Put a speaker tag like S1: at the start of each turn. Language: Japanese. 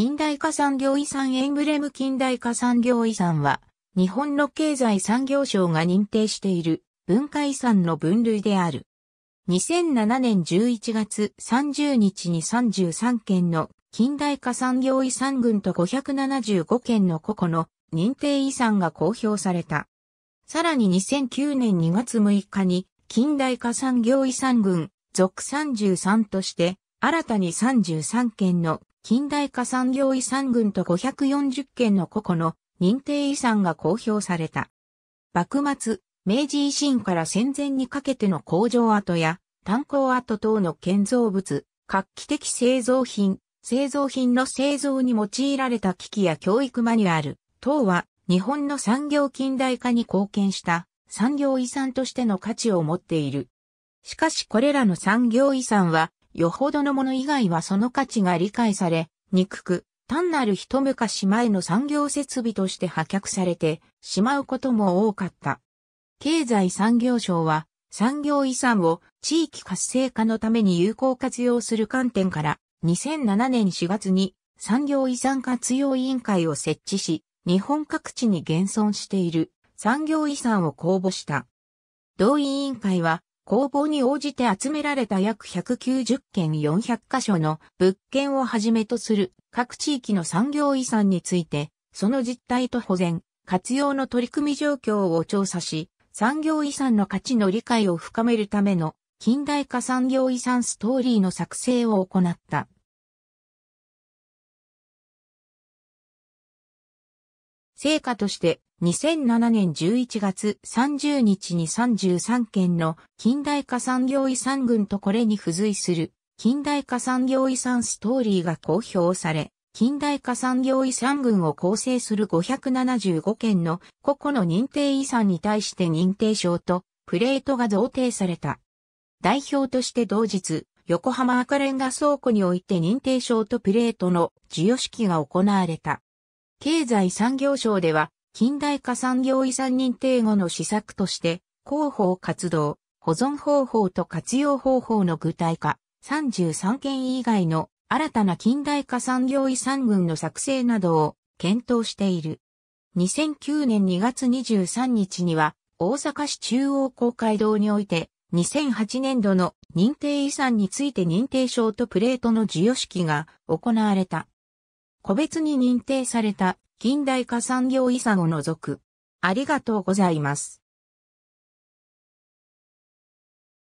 S1: 近代化産業遺産エンブレム近代化産業遺産は、日本の経済産業省が認定している文化遺産の分類である。2007年11月30日に33件の近代化産業遺産群と575件の個々の認定遺産が公表された。さらに2009年2月6日に近代化産業遺産群属33として新たに33件の近代化産業遺産群と540件の個々の認定遺産が公表された。幕末、明治維新から戦前にかけての工場跡や炭鉱跡等の建造物、画期的製造品、製造品の製造に用いられた機器や教育マニュアル等は日本の産業近代化に貢献した産業遺産としての価値を持っている。しかしこれらの産業遺産はよほどのもの以外はその価値が理解され、憎く、単なる一昔前の産業設備として破却されてしまうことも多かった。経済産業省は産業遺産を地域活性化のために有効活用する観点から2007年4月に産業遺産活用委員会を設置し日本各地に現存している産業遺産を公募した。同委員会は公募に応じて集められた約190件400箇所の物件をはじめとする各地域の産業遺産について、その実態と保全、活用の取り組み状況を調査し、産業遺産の価値の理解を深めるための近代化産業遺産ストーリーの作成を行った。成果として2007年11月30日に33件の近代化産業遺産群とこれに付随する近代化産業遺産ストーリーが公表され、近代化産業遺産群を構成する575件の個々の認定遺産に対して認定証とプレートが贈呈された。代表として同日、横浜赤レンガ倉庫において認定証とプレートの授与式が行われた。経済産業省では、近代化産業遺産認定後の施策として、広報活動、保存方法と活用方法の具体化、33件以外の新たな近代化産業遺産群の作成などを検討している。2009年2月23日には、大阪市中央公会堂において、2008年度の認定遺産について認定証とプレートの授与式が行われた。個別に認定された近代化産業遺産を除く。ありがとうございます。